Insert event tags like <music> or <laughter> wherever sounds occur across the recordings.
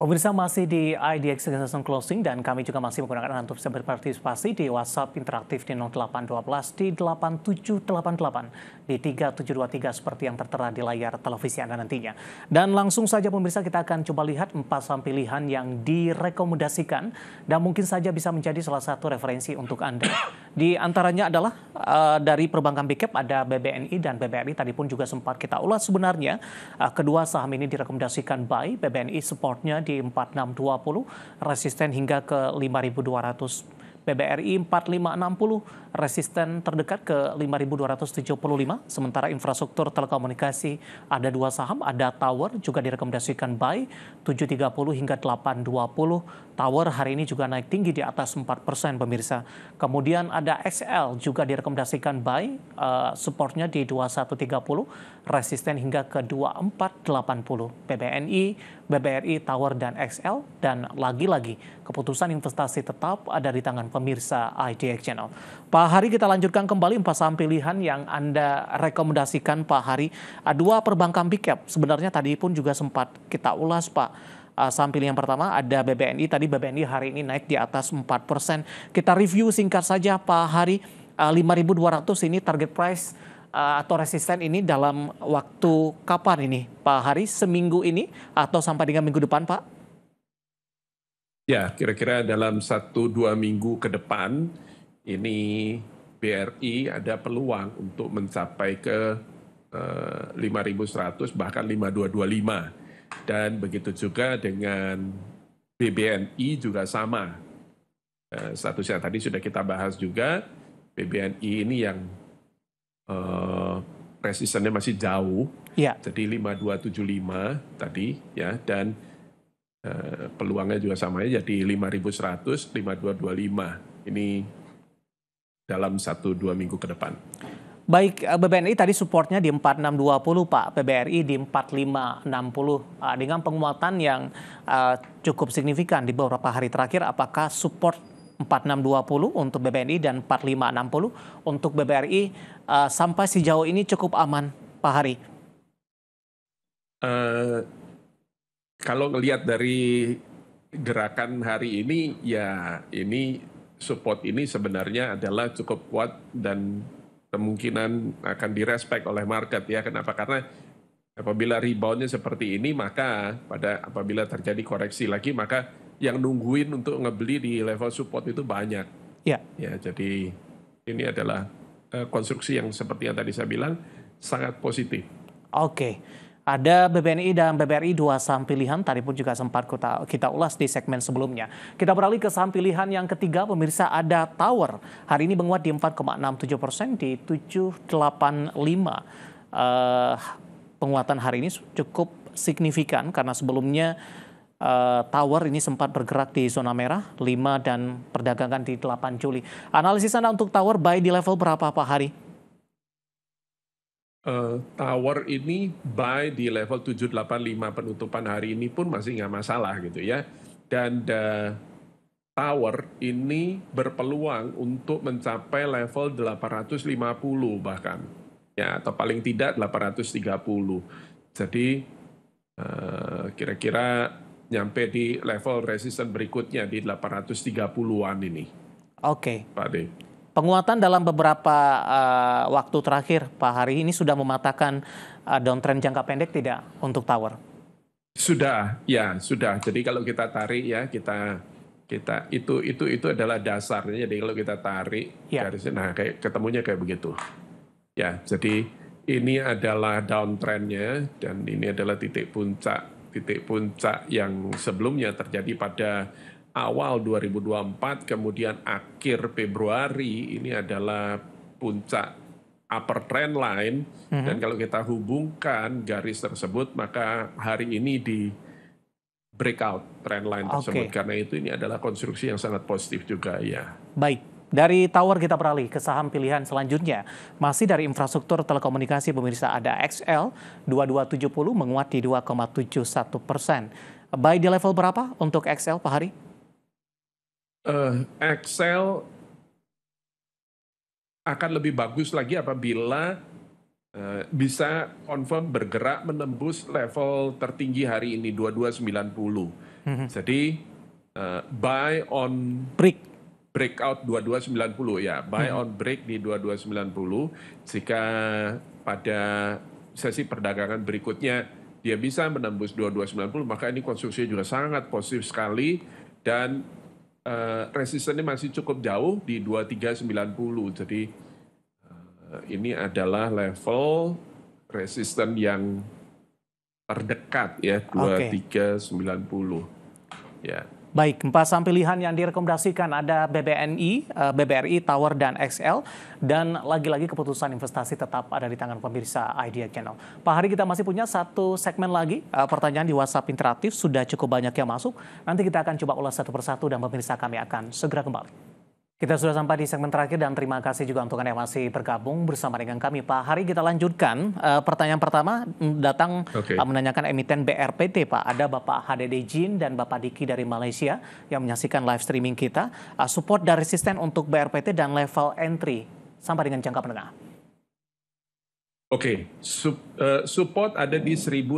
Oh, pemirsa masih di IDX Session Closing dan kami juga masih menggunakan untuk bisa berpartisipasi di WhatsApp interaktif di 0812 di 8788 di 3723 seperti yang tertera di layar televisi Anda nantinya. Dan langsung saja pemirsa kita akan coba lihat empat saham pilihan yang direkomendasikan dan mungkin saja bisa menjadi salah satu referensi untuk Anda. Di antaranya adalah uh, dari perbankan BKEP ada BBNI dan BBRI tadi pun juga sempat kita ulas sebenarnya uh, kedua saham ini direkomendasikan buy BBNI supportnya di 4620 resisten hingga ke 5200 PBRI 4560 resisten terdekat ke 5275, sementara infrastruktur telekomunikasi ada dua saham, ada Tower juga direkomendasikan buy 730 hingga 820. Tower hari ini juga naik tinggi di atas 4 persen pemirsa. Kemudian ada XL juga direkomendasikan buy, uh, supportnya di 2130, resisten hingga ke 2480. PBNI, BBRI, Tower dan XL dan lagi-lagi keputusan investasi tetap ada di tangan pemirsa IDX Channel. Pak Hari kita lanjutkan kembali empat saham pilihan yang Anda rekomendasikan Pak Hari. Ah, dua perbankan big cap sebenarnya tadi pun juga sempat kita ulas Pak. Ah, saham pilihan pertama ada BBNI, tadi BBNI hari ini naik di atas 4%. Kita review singkat saja Pak Hari, 5.200 ah, ini target price atau resisten ini dalam waktu kapan ini Pak Hari? Seminggu ini atau sampai dengan minggu depan Pak? Ya, kira-kira dalam satu dua minggu ke depan ini BRI ada peluang untuk mencapai ke eh, 5.100 bahkan 5.225 dan begitu juga dengan BBNI juga sama. Eh, statusnya tadi sudah kita bahas juga BBNI ini yang eh, resistennya masih jauh. Ya. Jadi 5275 tadi ya dan Eh, peluangnya juga sama ya jadi 5100 5225 ini dalam 1 2 minggu ke depan. Baik eh, BBNI tadi supportnya di 4620 Pak, PBRI di 4560 eh, dengan penguatan yang cukup signifikan di beberapa hari terakhir apakah support 4620 untuk BBNI dan 4560 untuk BBRI sampai sejauh ini cukup aman Pak Hari? Uh, kalau ngelihat dari gerakan hari ini ya ini support ini sebenarnya adalah cukup kuat dan kemungkinan akan direspek oleh market ya kenapa karena apabila reboundnya seperti ini maka pada apabila terjadi koreksi lagi maka yang nungguin untuk ngebeli di level support itu banyak ya ya jadi ini adalah eh, konstruksi yang seperti yang tadi saya bilang sangat positif oke okay. Ada BBNI dan BBRI dua saham pilihan, tadi pun juga sempat kita, kita ulas di segmen sebelumnya. Kita beralih ke saham pilihan yang ketiga, pemirsa ada Tower. Hari ini menguat di 4,67 persen di 785. Uh, eh, penguatan hari ini cukup signifikan karena sebelumnya uh, tower ini sempat bergerak di zona merah 5 dan perdagangan di 8 Juli. Analisis Anda untuk tower buy di level berapa Pak Hari? Eh, tower ini buy di level 785 penutupan hari ini pun masih nggak masalah gitu ya. Dan the eh, tower ini berpeluang untuk mencapai level 850 bahkan ya atau paling tidak 830. Jadi eh, kira-kira uh, kira -kira nyampe di level resisten berikutnya di 830-an ini. Oke. Okay. Pak De. Penguatan dalam beberapa uh, waktu terakhir, Pak Hari, ini sudah mematakan uh, eh, downtrend jangka pendek tidak untuk tower? Sudah, ya sudah. Jadi kalau kita tarik ya kita kita itu itu itu adalah dasarnya. Jadi kalau kita tarik ya. dari nah kayak ketemunya kayak begitu. Ya, jadi ini adalah downtrendnya dan ini adalah titik puncak titik puncak yang sebelumnya terjadi pada awal 2024 kemudian akhir Februari ini adalah puncak upper trend line mm -hmm. dan kalau kita hubungkan garis tersebut maka hari ini di breakout trend line okay. tersebut karena itu ini adalah konstruksi yang sangat positif juga ya. Baik. Dari tower kita beralih ke saham pilihan selanjutnya. Masih dari infrastruktur telekomunikasi pemirsa ada XL 2270 menguat di 2,71 persen. Buy di level berapa untuk XL Pak Hari? uh, Excel akan lebih bagus lagi apabila uh, bisa confirm bergerak menembus level tertinggi hari ini 2290. Mm -hmm. Jadi uh, buy on break breakout 2290 ya, buy -hmm. on break di 2290 jika pada sesi perdagangan berikutnya dia bisa menembus 2290 maka ini konstruksinya juga sangat positif sekali dan uh, resistennya masih cukup jauh di 2390. Jadi uh, ini adalah level resisten yang terdekat ya 2390. Okay. Ya. Baik, empat saham pilihan yang direkomendasikan ada BBNI, eh, BBRI, Tower, dan XL. Dan lagi-lagi keputusan investasi tetap ada di tangan pemirsa Idea Channel. Pak Hari kita masih punya satu segmen lagi, eh, pertanyaan di WhatsApp interaktif, sudah cukup banyak yang masuk. Nanti kita akan coba ulas satu persatu dan pemirsa kami akan segera kembali. Kita sudah sampai di segmen terakhir dan terima kasih juga untuk Anda yang masih bergabung bersama dengan kami. Pak Hari kita lanjutkan. Eh, pertanyaan pertama mm, datang okay. Eh, menanyakan emiten BRPT Pak. Ada Bapak HDD Jin dan Bapak Diki dari Malaysia yang menyaksikan live streaming kita. Eh, support dan resisten untuk BRPT dan level entry sampai dengan jangka menengah. Oke, okay. support ada di 1065.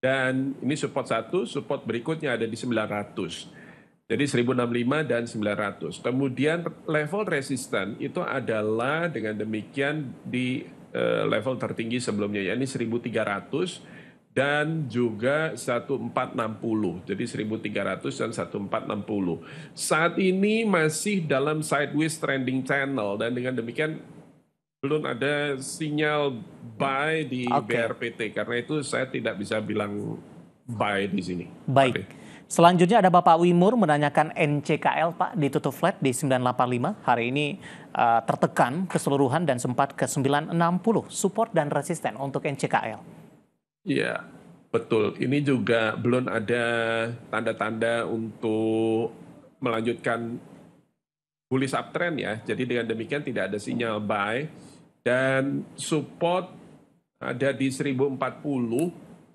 Dan ini support satu, support berikutnya ada di 900. Jadi 1065 dan 900. Kemudian level resisten itu adalah dengan demikian di eh, level tertinggi sebelumnya yakni 1300 dan juga 1460. Jadi 1300 dan 1460. Saat ini masih dalam sideways trending channel dan dengan demikian belum ada sinyal buy di okay. BRPT karena itu saya tidak bisa bilang buy di sini. Baik. Okay. Selanjutnya ada Bapak Wimur menanyakan NCKL Pak ditutup flat di 985 hari ini uh, tertekan keseluruhan dan sempat ke 960 support dan resisten untuk NCKL. Iya, betul. Ini juga belum ada tanda-tanda untuk melanjutkan bullish uptrend ya. Jadi dengan demikian tidak ada sinyal buy dan support ada di 1040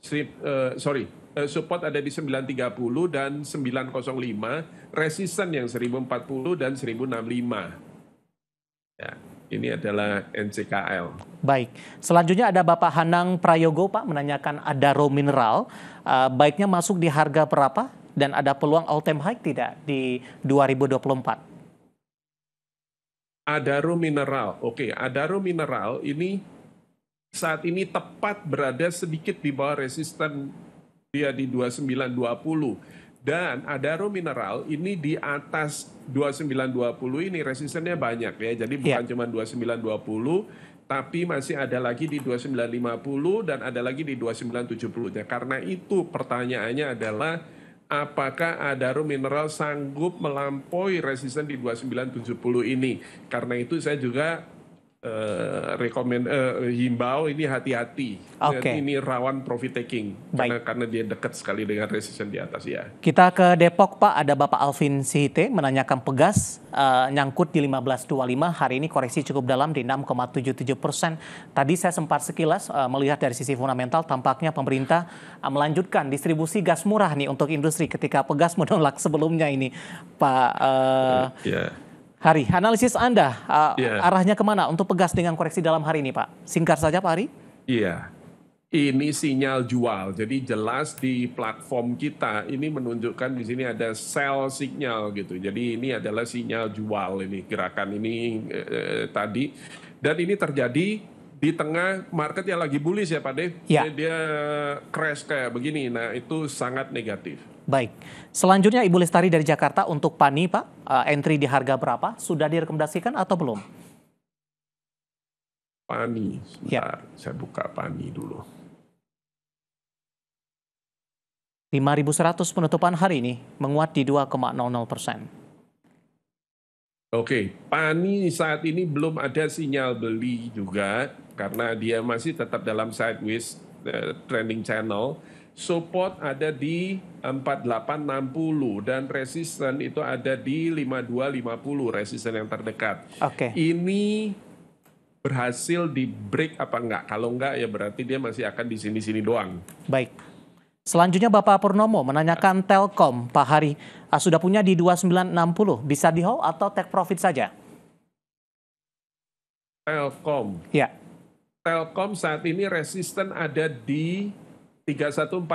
Sip, uh, sorry, uh, support ada di 930 dan 905, resisten yang 1040 dan 1065. Ya, ini adalah NCKL. Baik, selanjutnya ada Bapak Hanang Prayogo Pak menanyakan ada raw mineral, uh, baiknya masuk di harga berapa dan ada peluang all time high tidak di 2024? Adaro mineral, oke, okay, Adaro mineral ini saat ini tepat berada sedikit di bawah resisten dia di 2920 dan Adaro mineral ini di atas 2920 ini resistennya banyak ya. Jadi bukan yeah. cuma 2920 tapi masih ada lagi di 2950 dan ada lagi di 2970. Ya, karena itu pertanyaannya adalah apakah Adaro mineral sanggup melampaui resisten di 2970 ini. Karena itu saya juga rekomendasi eh, rekomend uh, eh, himbau ini hati-hati. Okay. Ini rawan profit taking Baik. karena karena dia dekat sekali dengan resisten di atas ya. Kita ke Depok Pak, ada Bapak Alvin Sihite menanyakan pegas uh, nyangkut di 1525 hari ini koreksi cukup dalam di 6,77 persen. Tadi saya sempat sekilas uh, melihat dari sisi fundamental tampaknya pemerintah uh, melanjutkan distribusi gas murah nih untuk industri ketika pegas <laughs> menolak sebelumnya ini Pak. Uh, yeah Hari, analisis Anda uh, yeah. arahnya kemana untuk pegas dengan koreksi dalam hari ini, Pak? Singkat saja, Pak Hari. Iya, yeah. ini sinyal jual. Jadi jelas di platform kita ini menunjukkan di sini ada sell signal gitu. Jadi ini adalah sinyal jual ini gerakan ini eh, eh tadi dan ini terjadi di tengah market yang lagi bullish ya Pak Dev, ya. dia, dia eh, crash kayak begini. Nah itu sangat negatif. Baik, selanjutnya Ibu Lestari dari Jakarta untuk Pani Pak, uh, entry di harga berapa? Sudah direkomendasikan atau belum? Pani, ya. saya buka Pani dulu. 5.100 penutupan hari ini menguat di 2,00 persen. Oke, okay. Pani saat ini belum ada sinyal beli juga karena dia masih tetap dalam sideways uh, trending channel. Support ada di 4860 dan resisten itu ada di 5250 resisten yang terdekat. Oke. Okay. Ini berhasil di break apa enggak? Kalau enggak ya berarti dia masih akan di sini-sini doang. Baik. Selanjutnya Bapak Purnomo menanyakan Telkom, Pak Hari, ah, sudah punya di 2960, bisa di hold atau take profit saja? Telkom. Ya. Telkom saat ini resisten ada di 3140.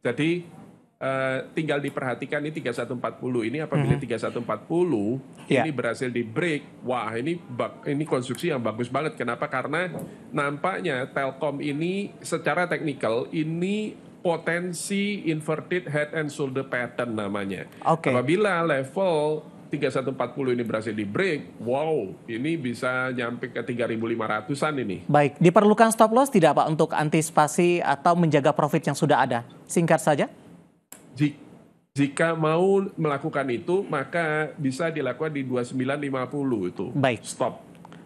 Jadi eh, tinggal diperhatikan ini 3140 ini apabila mm -hmm. 3140 yeah. ini berhasil di break, wah ini ini konstruksi yang bagus banget. Kenapa? Karena nampaknya Telkom ini secara teknikal ini potensi inverted head and shoulder pattern namanya. Okay. Apabila level 3140 ini berhasil di break, wow, ini bisa nyampe ke 3500-an ini. Baik, diperlukan stop loss tidak Pak untuk antisipasi atau menjaga profit yang sudah ada? Singkat saja. Jika mau melakukan itu, maka bisa dilakukan di 2950 itu. Baik. Stop.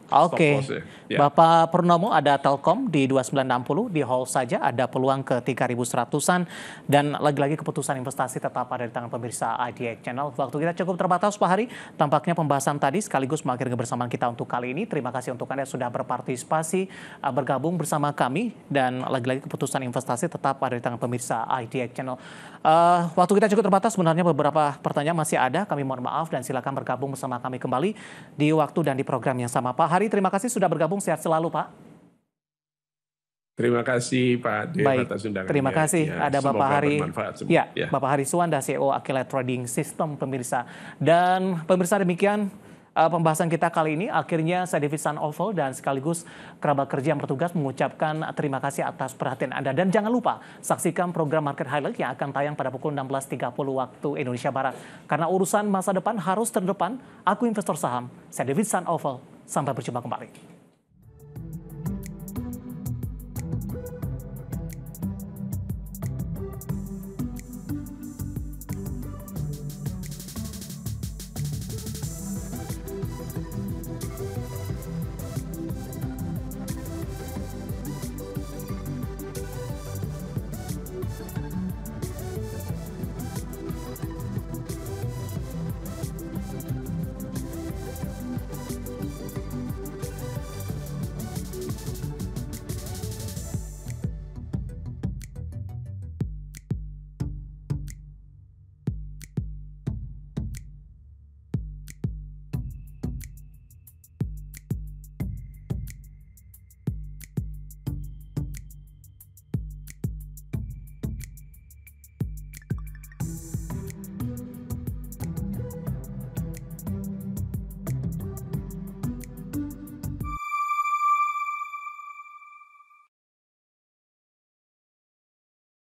Oke. Okay. Yeah. Ya. Bapak Purnomo ada Telkom di 2960 di hall saja ada peluang ke 3100-an dan lagi-lagi keputusan investasi tetap ada di tangan pemirsa IDX Channel. Waktu kita cukup terbatas Pak Hari. Tampaknya pembahasan tadi sekaligus mengakhiri kebersamaan kita untuk kali ini. Terima kasih untuk Anda yang sudah berpartisipasi eh, bergabung bersama kami dan lagi-lagi keputusan investasi tetap ada di tangan pemirsa IDX Channel. Uh, waktu kita cukup terbatas sebenarnya beberapa pertanyaan masih ada. Kami mohon maaf dan silakan bergabung bersama kami kembali di waktu dan di program yang sama Pak Hari. Hari, terima kasih sudah bergabung. Sehat selalu, Pak. Terima kasih Pak Dewa Baik. atas undangannya. Terima ya. kasih ya, ada Bapak Hari. Ya, ya, Bapak Hari Suwanda CEO Akila Trading System pemirsa. Dan pemirsa demikian uh, pembahasan kita kali ini akhirnya saya David San dan sekaligus kerabat kerja yang bertugas mengucapkan terima kasih atas perhatian Anda dan jangan lupa saksikan program Market Highlight yang akan tayang pada pukul 16.30 waktu Indonesia Barat. Karena urusan masa depan harus terdepan, aku investor saham. Saya David San Sampai berjumpa kembali.